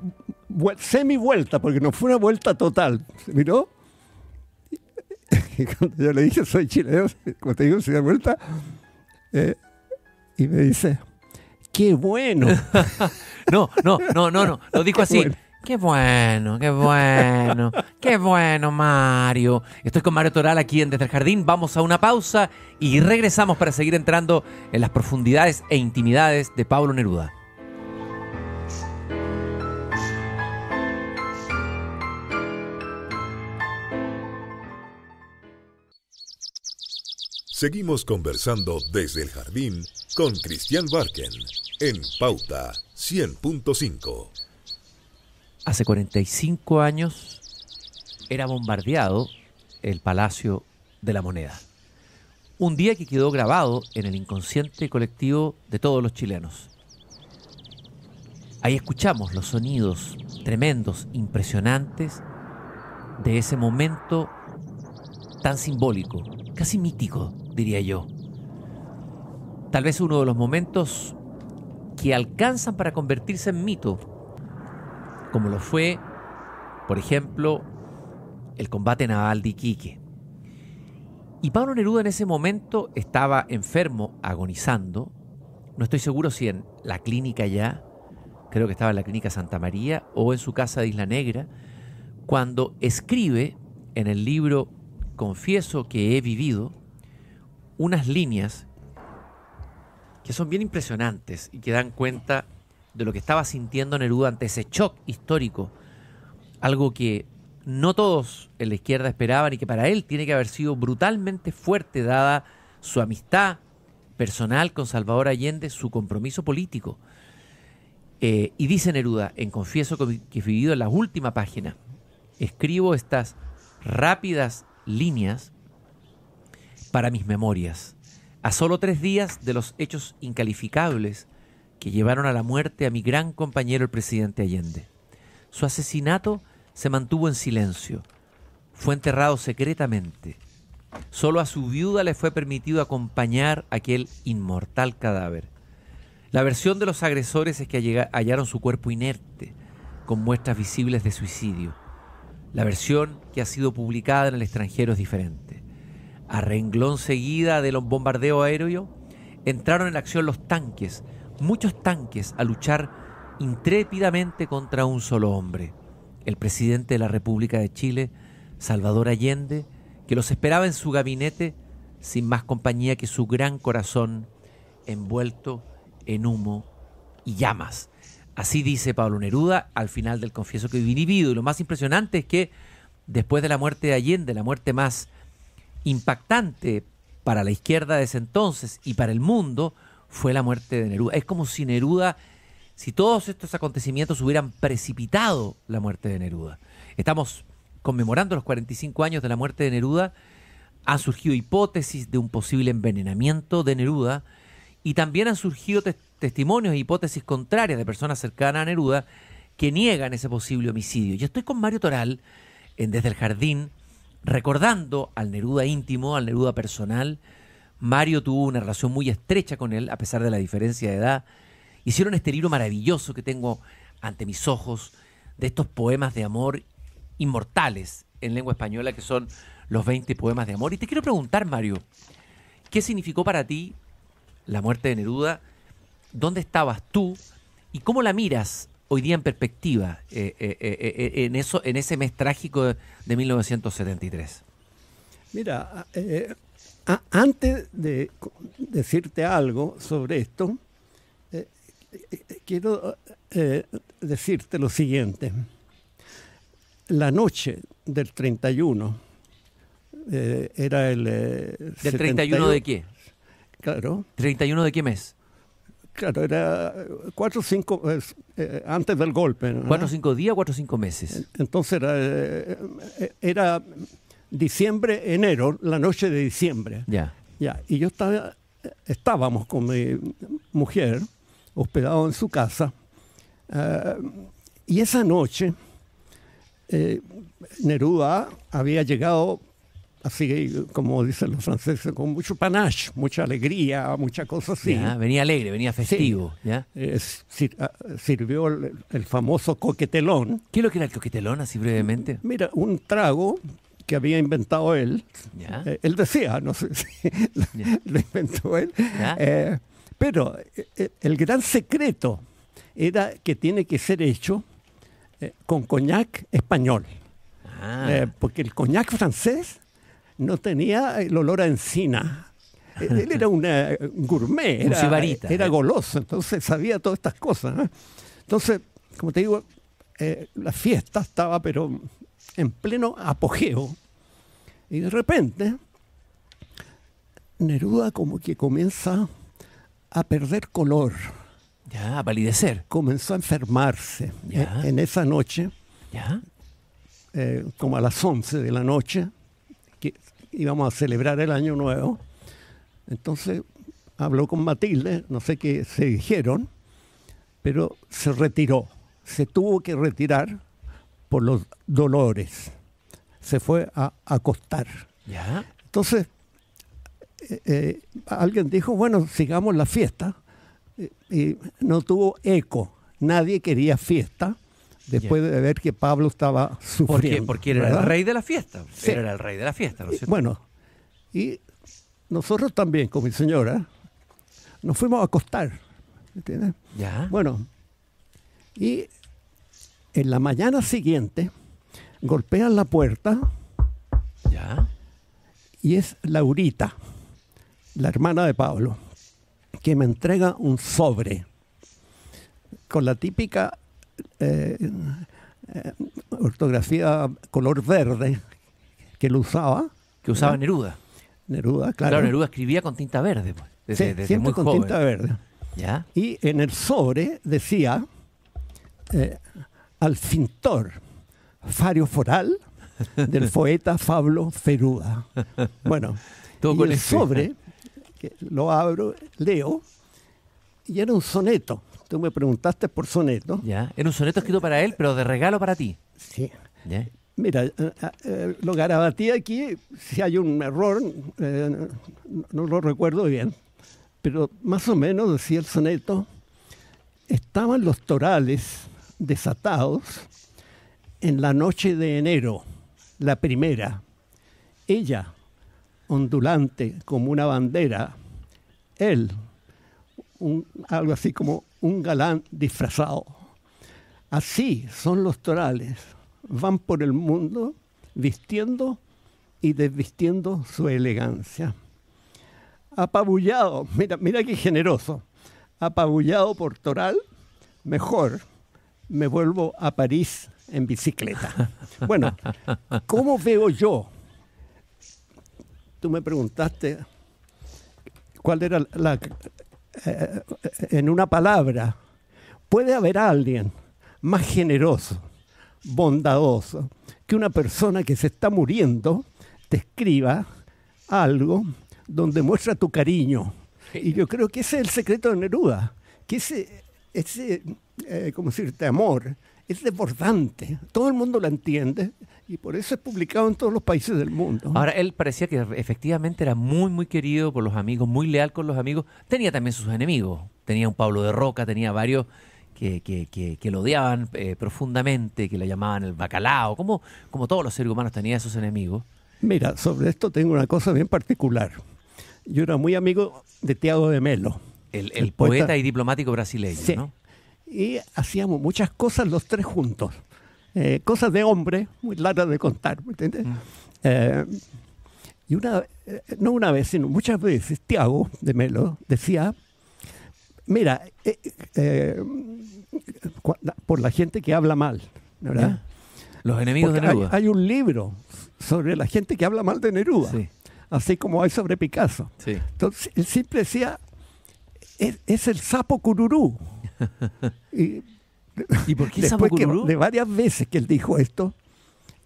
semi vuelta, porque no fue una vuelta total. Se miró [LAUGHS] y cuando yo le dije, soy chileno, [LAUGHS] cuando te digo, se da vuelta, eh, y me dice, qué bueno. [LAUGHS] no, no, no, no, no, lo dijo así. Qué bueno, qué bueno, qué bueno, Mario. Estoy con Mario Toral aquí en Desde el Jardín. Vamos a una pausa y regresamos para seguir entrando en las profundidades e intimidades de Pablo Neruda. Seguimos conversando desde el jardín con Cristian Barken en Pauta 100.5. Hace 45 años era bombardeado el Palacio de la Moneda. Un día que quedó grabado en el inconsciente colectivo de todos los chilenos. Ahí escuchamos los sonidos tremendos, impresionantes de ese momento tan simbólico, casi mítico, diría yo. Tal vez uno de los momentos que alcanzan para convertirse en mito, como lo fue, por ejemplo, el combate naval de Iquique. Y Pablo Neruda en ese momento estaba enfermo, agonizando. No estoy seguro si en la clínica ya, creo que estaba en la clínica Santa María o en su casa de Isla Negra, cuando escribe en el libro Confieso que he vivido, unas líneas que son bien impresionantes y que dan cuenta de lo que estaba sintiendo Neruda ante ese shock histórico, algo que no todos en la izquierda esperaban y que para él tiene que haber sido brutalmente fuerte dada su amistad personal con Salvador Allende, su compromiso político. Eh, y dice Neruda, en Confieso que he vivido en la última página, escribo estas rápidas líneas para mis memorias. A solo tres días de los hechos incalificables que llevaron a la muerte a mi gran compañero el presidente Allende. Su asesinato se mantuvo en silencio. Fue enterrado secretamente. Solo a su viuda le fue permitido acompañar aquel inmortal cadáver. La versión de los agresores es que hallaron su cuerpo inerte, con muestras visibles de suicidio. La versión que ha sido publicada en el extranjero es diferente a renglón seguida de los bombardeos aéreos, entraron en acción los tanques, muchos tanques, a luchar intrépidamente contra un solo hombre, el presidente de la República de Chile, Salvador Allende, que los esperaba en su gabinete sin más compañía que su gran corazón envuelto en humo y llamas. Así dice Pablo Neruda al final del Confieso que vivido. Y lo más impresionante es que después de la muerte de Allende, la muerte más impactante para la izquierda de ese entonces y para el mundo fue la muerte de Neruda. Es como si Neruda, si todos estos acontecimientos hubieran precipitado la muerte de Neruda. Estamos conmemorando los 45 años de la muerte de Neruda. Han surgido hipótesis de un posible envenenamiento de Neruda y también han surgido testimonios e hipótesis contrarias de personas cercanas a Neruda que niegan ese posible homicidio. Yo estoy con Mario Toral en Desde el Jardín recordando al Neruda íntimo, al Neruda personal. Mario tuvo una relación muy estrecha con él, a pesar de la diferencia de edad. Hicieron este libro maravilloso que tengo ante mis ojos, de estos poemas de amor inmortales en lengua española, que son los 20 poemas de amor. Y te quiero preguntar, Mario, ¿qué significó para ti la muerte de Neruda? ¿Dónde estabas tú? ¿Y cómo la miras hoy día en perspectiva eh, eh, eh, en, eso, en ese mes trágico de, 1973? Mira, antes de decirte algo sobre esto, quiero decirte lo siguiente. La noche del 31, era el... ¿Del 31 de qué? Claro. ¿31 de qué mes? Claro, era cuatro o cinco, eh, antes del golpe. Cuatro o cinco días, cuatro o cinco meses. Entonces era, eh, eh, era diciembre, enero, la noche de diciembre. Ya. Ya, y yo estaba, estábamos con mi mujer, hospedado en su casa, y esa noche Neruda había llegado así como dicen los franceses, con mucho panache, mucha alegría, mucha cosa así. venía alegre, venía festivo. Ah, sirvió el, famoso coquetelón. ¿Qué es lo que era el coquetelón, así brevemente? Mira, un trago que había inventado él. Eh, él decía, no sé si [LAUGHS] lo inventó él. Eh, pero eh, el gran secreto era que tiene que ser hecho con coñac español. Ah. porque el coñac francés no tenía el olor a encina. Él era un eh, gourmet, era, goloso, entonces sabía todas estas cosas. Entonces, como te digo, eh, la fiesta estaba pero en pleno apogeo. Y de repente, Neruda como que comienza a perder color. Ya, a palidecer. Comenzó a enfermarse. Eh, en, esa noche, como a las 11 de la noche, íbamos a celebrar el año nuevo. Entonces habló con Matilde, no sé qué se dijeron, pero se retiró, se tuvo que retirar por los dolores, se fue a acostar. ¿Ya? Entonces eh, eh, alguien dijo, bueno, sigamos la fiesta, eh, y no tuvo eco, nadie quería fiesta, después de ver que Pablo estaba sufriendo. ¿Por Porque era el rey de la fiesta. Sí. Era el rey de la fiesta, ¿no es bueno, y nosotros también, con mi señora, nos fuimos a acostar. ¿entiendes? Ya. Bueno, y en la mañana siguiente golpean la puerta. Ya. Y es Laurita, la hermana de Pablo, que me entrega un sobre con la típica eh, eh, ortografía color verde que lo usaba. Que usaba Neruda. Neruda, claro. Neruda escribía con tinta verde. Pues, siempre con tinta verde. Y en el sobre decía eh, al cintor fario foral del [LAUGHS] poeta Pablo Feruda. Bueno, [LAUGHS] el este. sobre, que lo abro, leo, y era un soneto. Tú me preguntaste por soneto. Ya, era un soneto escrito para él, pero de regalo para ti. Sí. Mira, eh, eh, lo garabatí aquí, si hay un error, eh, no lo recuerdo bien, pero más o menos decía el soneto, estaban los torales desatados en la noche de enero, la primera. Ella, ondulante como una bandera, él, algo así como un galán disfrazado. Así son los torales. Van por el mundo vistiendo y desvistiendo su elegancia. Apabullado, mira, mira qué generoso. Apabullado por Toral, mejor me vuelvo a París en bicicleta. [LAUGHS] Bueno, ¿cómo veo yo? Tú me preguntaste cuál era la, en una palabra, puede haber alguien más generoso, bondadoso, que una persona que se está muriendo te escriba algo donde muestra tu cariño. Y yo creo que ese es el secreto de Neruda, que ese, eh, como decirte, amor es desbordante. Todo el mundo la entiende y por eso es publicado en todos los países del mundo. Ahora, él parecía que efectivamente era muy, muy querido por los amigos, muy leal con los amigos. Tenía también sus enemigos. Tenía un Pablo de Roca, tenía varios que, que, lo odiaban eh, profundamente, que le llamaban el bacalao. Como, como todos los seres humanos tenía sus enemigos. Mira, sobre esto tengo una cosa bien particular. Yo era muy amigo de Tiago de Melo. El, poeta, y diplomático brasileño, ¿no? y hacíamos muchas cosas los tres juntos. Eh, cosas de hombre, muy largas de contar, mm. eh, y una, eh, no una vez, sino muchas veces, Tiago de Melo decía, mira, por la gente que habla mal, ¿verdad? Los enemigos de Neruda. Hay, un libro sobre la gente que habla mal de Neruda, así como hay sobre Picasso. Entonces, él siempre decía, es, es el sapo cururú y, después de varias veces que él dijo esto,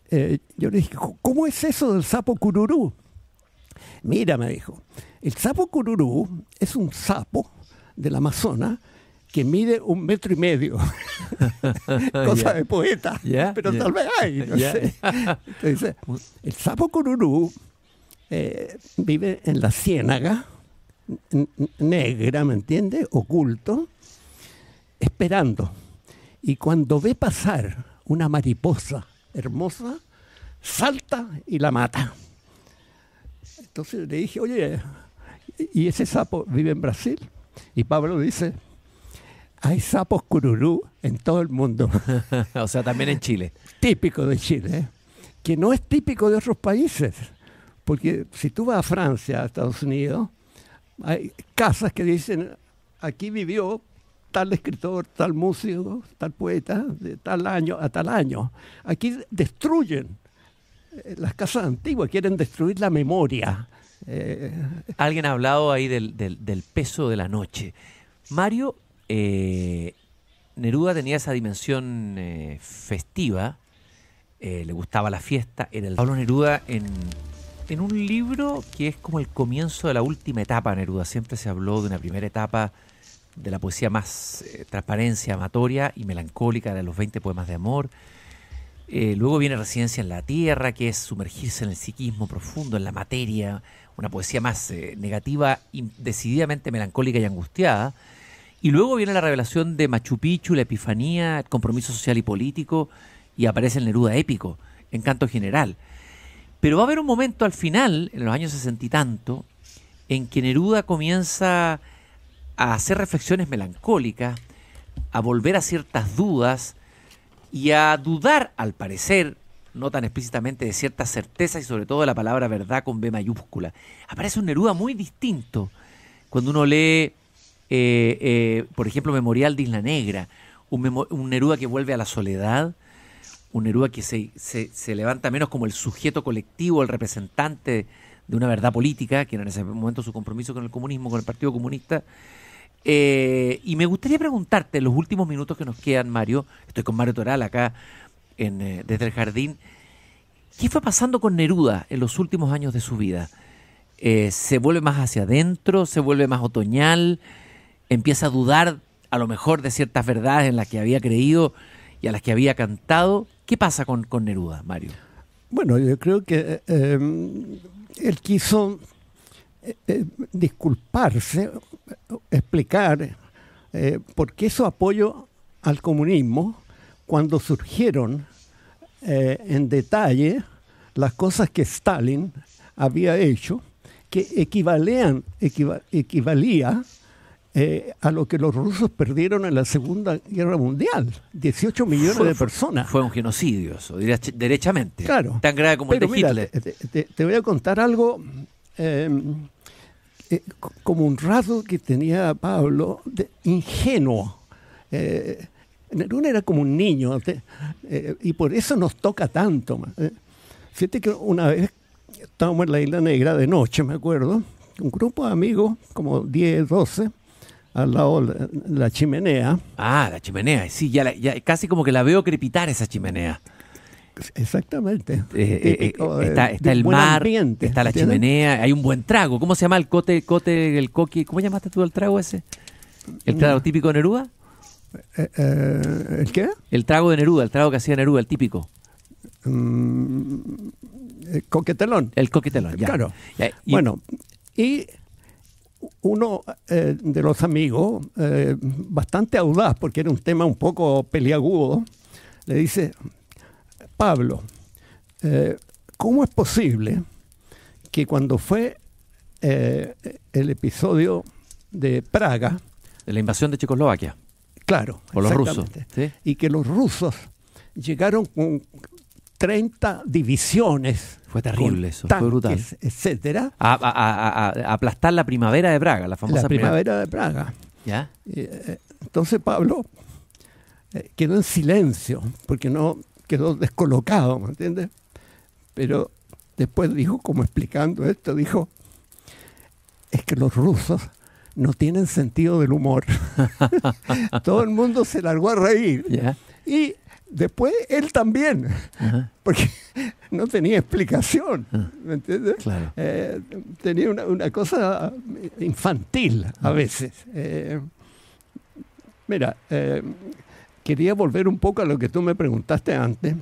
eh, yo le dije, ¿cómo es eso del sapo cururú? Mira, me dijo, el sapo cururú es un sapo del Amazonas que mide un metro y medio. [LAUGHS] Cosa de poeta, pero tal vez hay. No sé. Entonces, el sapo cururú eh, vive en la ciénaga negra, ¿me entiendes? Oculto, esperando. Y cuando ve pasar una mariposa hermosa, salta y la mata. Entonces le dije, oye, ¿y ese sapo vive en Brasil? Y Pablo dice, hay sapos cururú en todo el mundo. [LAUGHS] o sea, también en Chile. Típico de Chile, ¿eh? que no es típico de otros países. Porque si tú vas a Francia, a Estados Unidos, hay casas que dicen, aquí vivió tal escritor, tal músico, tal poeta, de tal año a tal año. Aquí destruyen eh, las casas antiguas, quieren destruir la memoria. Eh, Alguien ha hablado ahí del, peso de la noche. Mario, eh, Neruda tenía esa dimensión festiva, le gustaba la fiesta, en el Pablo Neruda en, en un libro que es como el comienzo de la última etapa, Neruda. Siempre se habló de una primera etapa de la poesía más eh, transparencia, amatoria y melancólica, de los 20 poemas de amor. Eh, luego viene Residencia en la Tierra, que es sumergirse en el psiquismo profundo, en la materia, una poesía más eh, negativa, decididamente melancólica y angustiada. Y luego viene la revelación de Machu Picchu, la Epifanía, el compromiso social y político, y aparece el Neruda épico, Encanto General. Pero va a haber un momento al final, en los años sesenta y tanto, en que Neruda comienza a hacer reflexiones melancólicas, a volver a ciertas dudas y a dudar, al parecer, no tan explícitamente, de ciertas certezas y sobre todo de la palabra verdad con B mayúscula. Aparece un Neruda muy distinto cuando uno lee, eh, eh, por ejemplo, Memorial de Isla Negra, un, Neruda que vuelve a la soledad, un Neruda que se, se, levanta menos como el sujeto colectivo, el representante de una verdad política, que en ese momento su compromiso con el comunismo, con el Partido Comunista, eh, y me gustaría preguntarte, en los últimos minutos que nos quedan, Mario, estoy con Mario Toral acá en, eh, desde el jardín, ¿qué fue pasando con Neruda en los últimos años de su vida? Eh, ¿Se vuelve más hacia adentro? ¿Se vuelve más otoñal? ¿Empieza a dudar a lo mejor de ciertas verdades en las que había creído y a las que había cantado? ¿Qué pasa con, con Neruda, Mario? Bueno, yo creo que él quiso eh, eh, disculparse, explicar eh, por qué su apoyo al comunismo cuando surgieron en detalle las cosas que Stalin había hecho, que equivalían equivalía a lo que los rusos perdieron en la Segunda Guerra Mundial. 18 millones de personas. Fue un genocidio, eso, derechamente. Claro. Tan grave como el de Hitler. te, voy a contar algo em, eh, como un rasgo que tenía Pablo de ingenuo. Eh, era como un niño eh, eh, y por eso nos toca tanto. Fíjate que una vez estábamos en la Isla Negra de noche, me acuerdo, un grupo de amigos, como 10, 12, al lado de la chimenea. Ah, la chimenea, sí, ya, ya casi como que la veo crepitar esa chimenea. Exactamente. Eh, eh, eh, está, el mar, está la chimenea, hay un buen trago. ¿Cómo se llama el cote, cote, el coqui? ¿Cómo llamaste tú el trago ese? ¿El trago típico de Neruda? ¿El qué? El trago de Neruda, el trago que hacía Neruda, el típico. Mm, el coquetelón. El coquetelón, Claro. bueno, y uno de los amigos, bastante audaz, porque era un tema un poco peliagudo, le dice, Pablo, eh, ¿cómo es posible que cuando fue eh, el episodio de Praga... De la invasión de Checoslovaquia. Claro. Por los rusos. Y que los rusos llegaron con 30 divisiones. Fue terrible eso, fue brutal. Etcétera. A, aplastar la primavera de Praga, la famosa la primavera, de Praga. ¿Ya? Eh, entonces Pablo quedó en silencio, porque no quedó descolocado, ¿me entiendes? Pero después dijo, como explicando esto, dijo, es que los rusos no tienen sentido del humor. [LAUGHS] Todo el mundo se largó a reír. Y después él también, porque no tenía explicación, ah. ¿me entiendes? Eh, tenía una, cosa infantil a ah. veces. Eh, mira, eh, quería volver un poco a lo que tú me preguntaste antes.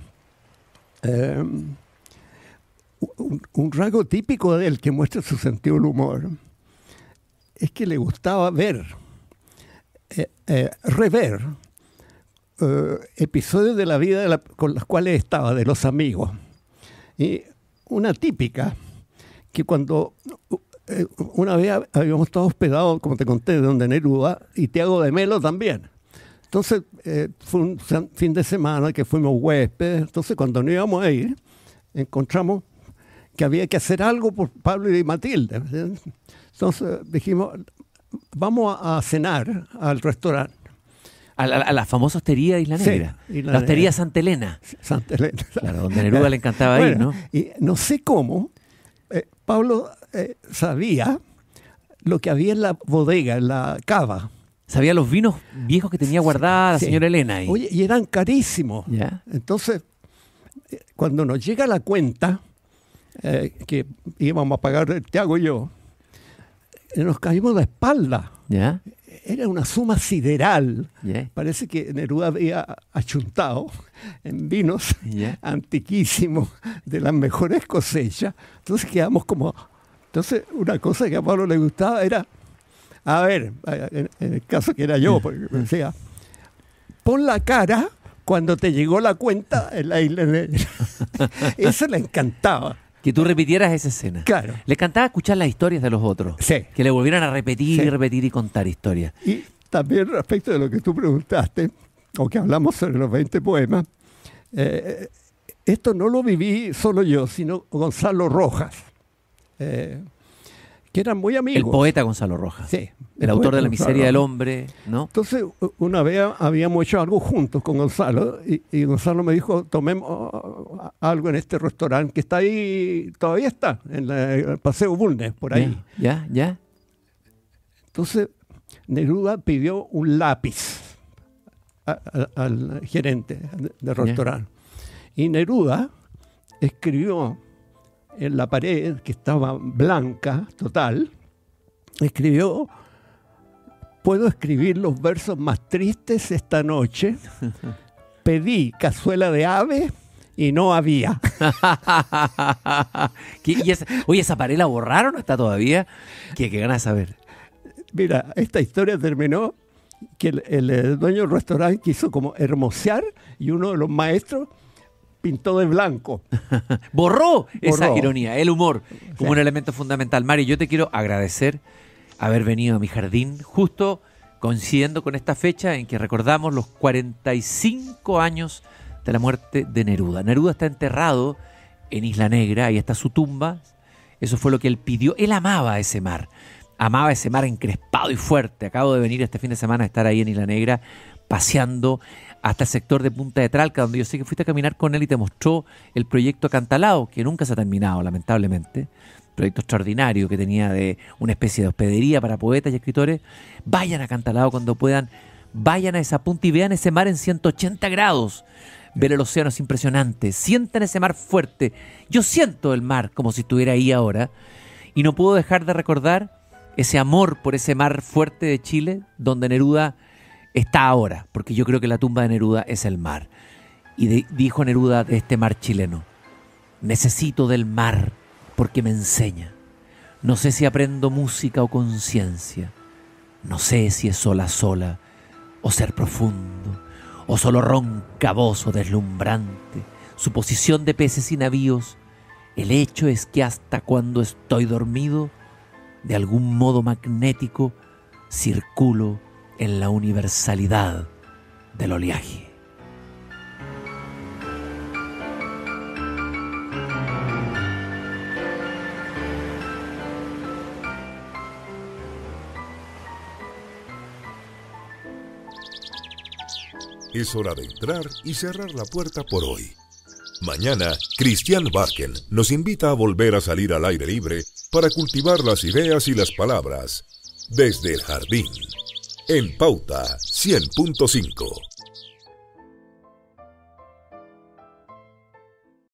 Em, un, rasgo típico de él que muestra su sentido del humor es que le gustaba ver, eh, eh, rever eh, episodios de la vida con los cuales estaba, de los amigos. Y una típica, que cuando una vez habíamos estado hospedados, como te conté, donde Neruda y Tiago de Melo también. Entonces, eh, fue un fin de semana que fuimos huéspedes. Entonces, cuando no íbamos a ir, encontramos que había que hacer algo por Pablo y Matilde. Entonces dijimos, vamos a, cenar al restaurante. A la, famosa hostería Isla Negra. la hostería Santa Elena. Santa Elena. donde Neruda le encantaba ir, ¿no? Y no sé cómo, eh, Pablo eh, sabía lo que había en la bodega, en la cava. Sabía los vinos viejos que tenía guardada la señora Elena. Ahí. Oye, y eran carísimos. Entonces, eh, cuando nos llega la cuenta eh, que íbamos a pagar eh, Tiago y yo, nos caímos de espalda. Era una suma sideral. Parece que Neruda había achuntado en vinos antiquísimos de las mejores cosechas. Entonces quedamos como... Entonces, una cosa que a Pablo le gustaba era a ver, en, el caso que era yo, porque decía, [LAUGHS] pon la cara cuando te llegó la cuenta en la isla de... [LAUGHS] Eso le encantaba. Que tú repitieras esa escena. Claro. Le encantaba escuchar las historias de los otros. Sí. Que le volvieran a repetir y repetir y contar historias. Y también respecto de lo que tú preguntaste, o que hablamos sobre los 20 poemas, eh, esto no lo viví solo yo, sino Gonzalo Rojas. Eh, que eran muy amigos. El poeta Gonzalo Rojas. Sí. El, autor de La miseria del hombre, ¿no? Entonces, una vez habíamos hecho algo juntos con Gonzalo y, Gonzalo me dijo, tomemos oh, oh, algo en este restaurante que está ahí, todavía está, en el Paseo Bulnes, por ahí. Ya, ya. Entonces, Neruda pidió un lápiz al gerente del restaurante. Y Neruda escribió en la pared, que estaba blanca, total, escribió, puedo escribir los versos más tristes esta noche. [LAUGHS] Pedí cazuela de ave y no había. [LAUGHS] ¿Y esa, oye, ¿esa pared la borraron o está todavía? que qué ganas de saber? Mira, esta historia terminó que el, dueño del restaurante quiso como hermosear y uno de los maestros pintó de blanco. [LAUGHS] Borró, esa ironía, el humor como un elemento fundamental. Mari, yo te quiero agradecer haber venido a mi jardín justo coincidiendo con esta fecha en que recordamos los 45 años de la muerte de Neruda. Neruda está enterrado en Isla Negra, ahí está su tumba. Eso fue lo que él pidió. Él amaba ese mar, amaba ese mar encrespado y fuerte. Acabo de venir este fin de semana a estar ahí en Isla Negra paseando, hasta el sector de Punta de Tralca, donde yo sé que fuiste a caminar con él y te mostró el proyecto Cantalao, que nunca se ha terminado, lamentablemente. Proyecto extraordinario que tenía de una especie de hospedería para poetas y escritores. Vayan a Cantalao cuando puedan, vayan a esa punta y vean ese mar en 180 grados. Ver el océano es impresionante. Sientan ese mar fuerte. Yo siento el mar como si estuviera ahí ahora. Y no puedo dejar de recordar ese amor por ese mar fuerte de Chile, donde Neruda está ahora, porque yo creo que la tumba de Neruda es el mar. Y dijo Neruda de este mar chileno, necesito del mar porque me enseña. No sé si aprendo música o conciencia. No sé si es sola sola o ser profundo o solo roncaboso deslumbrante. Su posición de peces y navíos. El hecho es que hasta cuando estoy dormido, de algún modo magnético, circulo en la universalidad del oleaje. Es hora de entrar y cerrar la puerta por hoy. Mañana, Cristian Barken nos invita a volver a salir al aire libre para cultivar las ideas y las palabras desde el jardín. En Pauta 100.5.